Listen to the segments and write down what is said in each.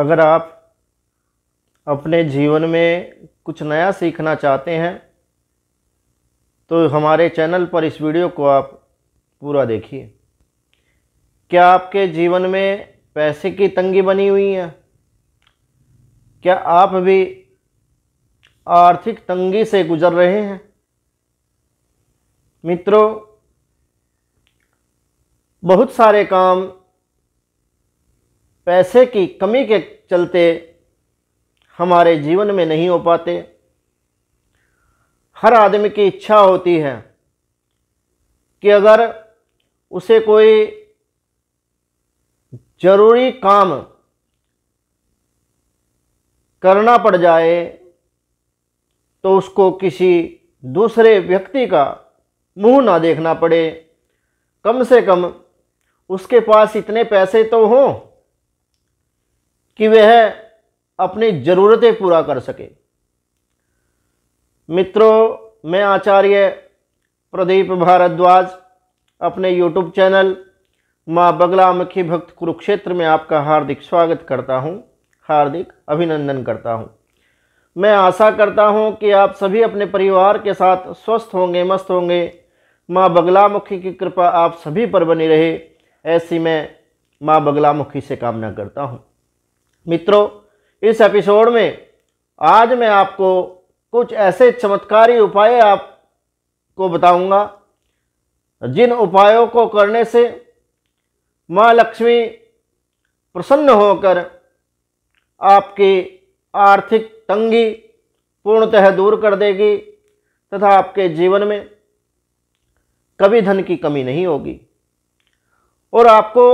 अगर आप अपने जीवन में कुछ नया सीखना चाहते हैं तो हमारे चैनल पर इस वीडियो को आप पूरा देखिए क्या आपके जीवन में पैसे की तंगी बनी हुई है क्या आप भी आर्थिक तंगी से गुजर रहे हैं मित्रों बहुत सारे काम पैसे की कमी के चलते हमारे जीवन में नहीं हो पाते हर आदमी की इच्छा होती है कि अगर उसे कोई ज़रूरी काम करना पड़ जाए तो उसको किसी दूसरे व्यक्ति का मुंह ना देखना पड़े कम से कम उसके पास इतने पैसे तो हों कि वह अपनी ज़रूरतें पूरा कर सके मित्रों मैं आचार्य प्रदीप भारद्वाज अपने यूट्यूब चैनल माँ बगलामुखी भक्त कुरुक्षेत्र में आपका हार्दिक स्वागत करता हूँ हार्दिक अभिनंदन करता हूँ मैं आशा करता हूँ कि आप सभी अपने परिवार के साथ स्वस्थ होंगे मस्त होंगे माँ बगलामुखी की कृपा आप सभी पर बनी रहे ऐसी मैं माँ बगलामुखी से कामना करता हूँ मित्रों इस एपिसोड में आज मैं आपको कुछ ऐसे चमत्कारी उपाय आपको बताऊंगा जिन उपायों को करने से माँ लक्ष्मी प्रसन्न होकर आपकी आर्थिक तंगी पूर्णतः दूर कर देगी तथा आपके जीवन में कभी धन की कमी नहीं होगी और आपको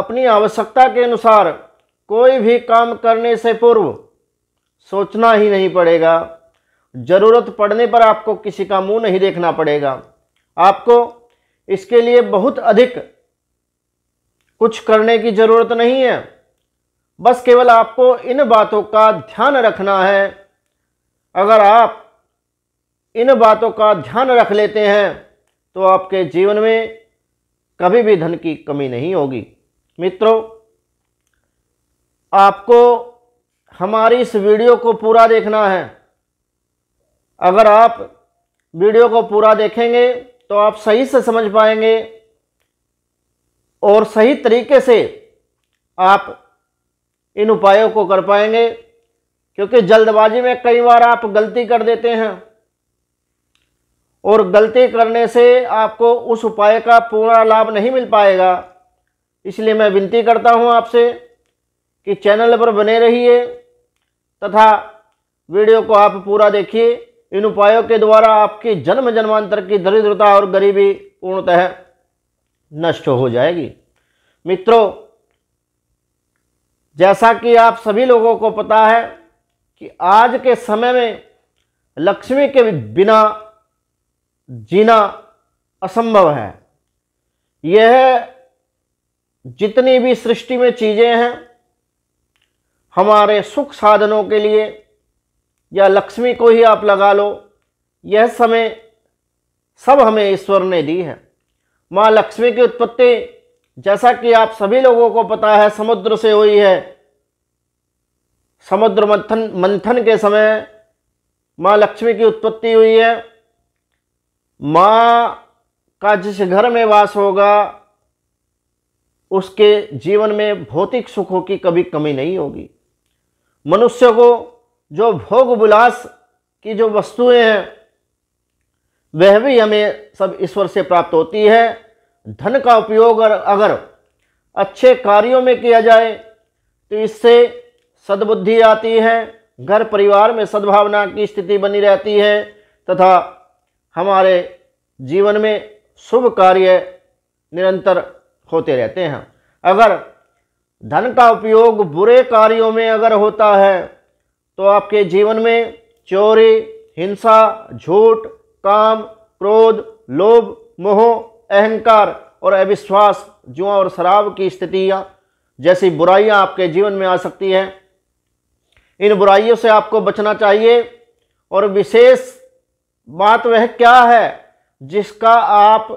अपनी आवश्यकता के अनुसार कोई भी काम करने से पूर्व सोचना ही नहीं पड़ेगा ज़रूरत पड़ने पर आपको किसी का मुंह नहीं देखना पड़ेगा आपको इसके लिए बहुत अधिक कुछ करने की ज़रूरत नहीं है बस केवल आपको इन बातों का ध्यान रखना है अगर आप इन बातों का ध्यान रख लेते हैं तो आपके जीवन में कभी भी धन की कमी नहीं होगी मित्रों आपको हमारी इस वीडियो को पूरा देखना है अगर आप वीडियो को पूरा देखेंगे तो आप सही से समझ पाएंगे और सही तरीके से आप इन उपायों को कर पाएंगे क्योंकि जल्दबाजी में कई बार आप गलती कर देते हैं और गलती करने से आपको उस उपाय का पूरा लाभ नहीं मिल पाएगा इसलिए मैं विनती करता हूं आपसे कि चैनल पर बने रहिए तथा वीडियो को आप पूरा देखिए इन उपायों के द्वारा आपकी जन्म जन्मांतर की दरिद्रता और गरीबी पूर्णतः नष्ट हो जाएगी मित्रों जैसा कि आप सभी लोगों को पता है कि आज के समय में लक्ष्मी के बिना जीना असंभव है यह जितनी भी सृष्टि में चीज़ें हैं हमारे सुख साधनों के लिए या लक्ष्मी को ही आप लगा लो यह समय सब हमें ईश्वर ने दी है माँ लक्ष्मी की उत्पत्ति जैसा कि आप सभी लोगों को पता है समुद्र से हुई है समुद्र मंथन मंथन के समय माँ लक्ष्मी की उत्पत्ति हुई है माँ का जिस घर में वास होगा उसके जीवन में भौतिक सुखों की कभी कमी नहीं होगी मनुष्य को जो भोग विलास की जो वस्तुएं हैं वह भी हमें सब ईश्वर से प्राप्त होती है धन का उपयोग अगर अच्छे कार्यों में किया जाए तो इससे सद्बुद्धि आती है घर परिवार में सद्भावना की स्थिति बनी रहती है तथा हमारे जीवन में शुभ कार्य निरंतर होते रहते हैं अगर धन का उपयोग बुरे कार्यों में अगर होता है तो आपके जीवन में चोरी हिंसा झूठ काम क्रोध लोभ मोह अहंकार और अविश्वास जुआ और शराब की स्थितियाँ जैसी बुराइयाँ आपके जीवन में आ सकती हैं इन बुराइयों से आपको बचना चाहिए और विशेष बात वह क्या है जिसका आप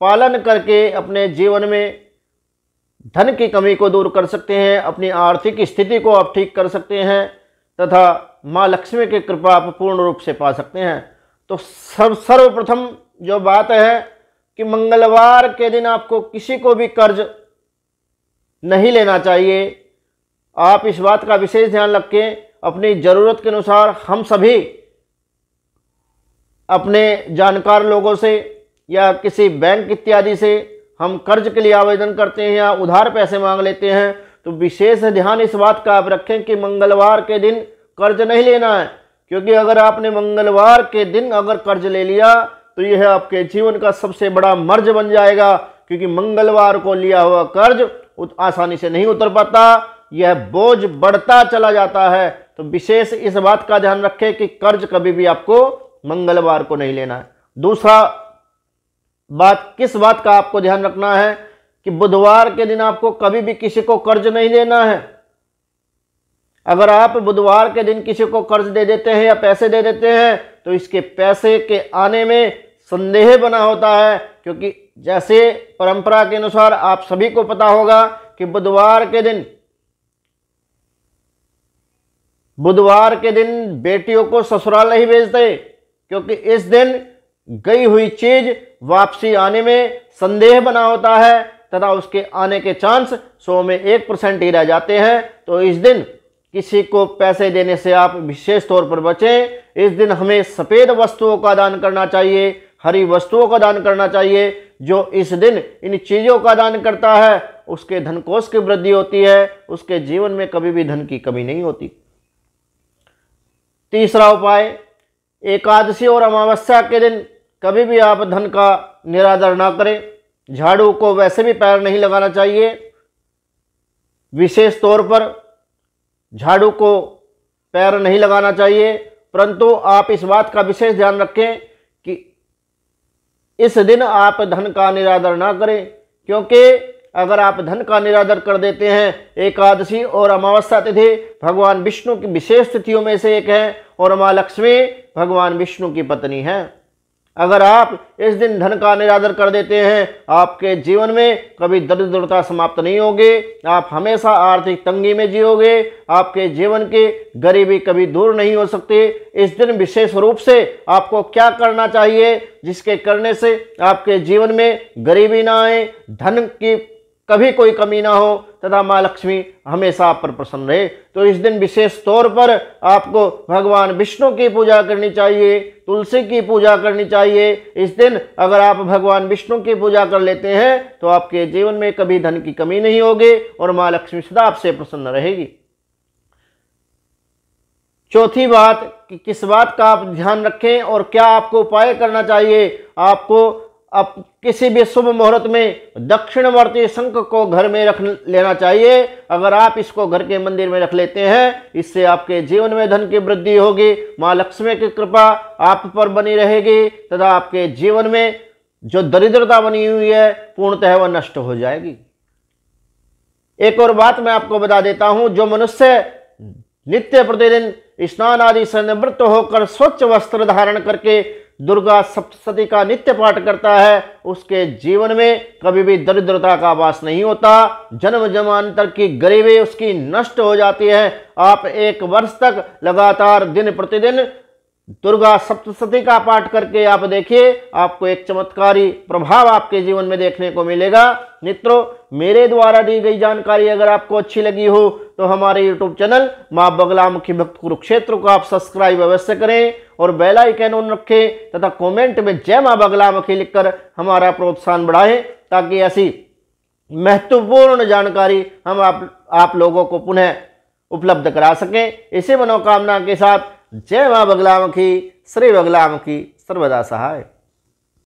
पालन करके अपने जीवन में धन की कमी को दूर कर सकते हैं अपनी आर्थिक स्थिति को आप ठीक कर सकते हैं तथा माँ लक्ष्मी की कृपा आप पूर्ण रूप से पा सकते हैं तो सर्व सर्वप्रथम जो बात है कि मंगलवार के दिन आपको किसी को भी कर्ज नहीं लेना चाहिए आप इस बात का विशेष ध्यान रखें अपनी ज़रूरत के अनुसार हम सभी अपने जानकार लोगों से या किसी बैंक इत्यादि से हम कर्ज के लिए आवेदन करते हैं या उधार पैसे मांग लेते हैं तो विशेष ध्यान इस बात का आप रखें कि मंगलवार के दिन कर्ज नहीं लेना है क्योंकि अगर आपने मंगलवार के दिन अगर कर्ज ले लिया तो यह आपके जीवन का सबसे बड़ा मर्ज बन जाएगा क्योंकि मंगलवार को लिया हुआ कर्ज आसानी से नहीं उतर पाता यह बोझ बढ़ता चला जाता है तो विशेष इस बात का ध्यान रखें कि कर्ज कभी भी आपको मंगलवार को नहीं लेना है दूसरा बात किस बात का आपको ध्यान रखना है कि बुधवार के दिन आपको कभी भी किसी को कर्ज नहीं देना है अगर आप बुधवार के दिन किसी को कर्ज दे देते हैं या पैसे दे देते हैं तो इसके पैसे के आने में संदेह बना होता है क्योंकि जैसे परंपरा के अनुसार आप सभी को पता होगा कि बुधवार के दिन बुधवार के दिन बेटियों को ससुराल नहीं भेजते क्योंकि इस दिन गई हुई चीज वापसी आने में संदेह बना होता है तथा उसके आने के चांस सौ में एक परसेंट ही रह जाते हैं तो इस दिन किसी को पैसे देने से आप विशेष तौर पर बचें इस दिन हमें सफ़ेद वस्तुओं का दान करना चाहिए हरी वस्तुओं का दान करना चाहिए जो इस दिन इन चीज़ों का दान करता है उसके धन कोष की वृद्धि होती है उसके जीवन में कभी भी धन की कमी नहीं होती तीसरा उपाय एकादशी और अमावस्या के दिन कभी भी आप धन का निरादर ना करें झाड़ू को वैसे भी पैर नहीं लगाना चाहिए विशेष तौर पर झाड़ू को पैर नहीं लगाना चाहिए परंतु आप इस बात का विशेष ध्यान रखें कि इस दिन आप धन का निरादर ना करें क्योंकि अगर आप धन का निरादर कर देते हैं एकादशी और अमावस्या तिथि भगवान विष्णु की विशेष तिथियों में से एक है और माँ लक्ष्मी भगवान विष्णु की पत्नी है अगर आप इस दिन धन का निरादर कर देते हैं आपके जीवन में कभी दरिद्रता समाप्त नहीं होगी आप हमेशा आर्थिक तंगी में जियोगे आपके जीवन की गरीबी कभी दूर नहीं हो सकती इस दिन विशेष रूप से आपको क्या करना चाहिए जिसके करने से आपके जीवन में गरीबी ना आए धन की कभी कोई कमी ना हो तथा माँ लक्ष्मी हमेशा आप पर प्रसन्न रहे तो इस दिन विशेष तौर पर आपको भगवान विष्णु की पूजा करनी चाहिए तुलसी की पूजा करनी चाहिए इस दिन अगर आप भगवान विष्णु की पूजा कर लेते हैं तो आपके जीवन में कभी धन की कमी नहीं होगी और माँ लक्ष्मी सदा आपसे प्रसन्न रहेगी चौथी बात कि किस बात का आप ध्यान रखें और क्या आपको उपाय करना चाहिए आपको अब किसी भी शुभ मुहूर्त में दक्षिणवर्ती शंख को घर में रख लेना चाहिए अगर आप इसको घर के मंदिर में रख लेते हैं इससे आपके जीवन में धन की वृद्धि होगी माँ लक्ष्मी की कृपा आप पर बनी रहेगी तथा आपके जीवन में जो दरिद्रता बनी हुई है पूर्णतः वह नष्ट हो जाएगी एक और बात मैं आपको बता देता हूं जो मनुष्य नित्य प्रतिदिन स्नान आदि से निवृत्त होकर स्वच्छ वस्त्र धारण करके दुर्गा सप्तशती का नित्य पाठ करता है उसके जीवन में कभी भी दरिद्रता का वास नहीं होता जन्म जमानतर की गरीबी उसकी नष्ट हो जाती है आप एक वर्ष तक लगातार दिन प्रतिदिन दुर्गा सप्तशती का पाठ करके आप देखिए आपको एक चमत्कारी प्रभाव आपके जीवन में देखने को मिलेगा मित्रों मेरे द्वारा दी गई जानकारी अगर आपको अच्छी लगी हो तो हमारे यूट्यूब चैनल माँ बगलामुखी भक्त कुरुक्षेत्र को आप सब्सक्राइब अवश्य करें और बेल आइकन ऑन रखें तथा कमेंट में जय माँ बगला मखी लिखकर हमारा प्रोत्साहन बढ़ाएं ताकि ऐसी महत्वपूर्ण जानकारी हम आप आप लोगों को पुनः उपलब्ध करा सकें इसी मनोकामना के साथ जय माँ बगलामुखी श्री बगलामुखी सर्वदा सहाय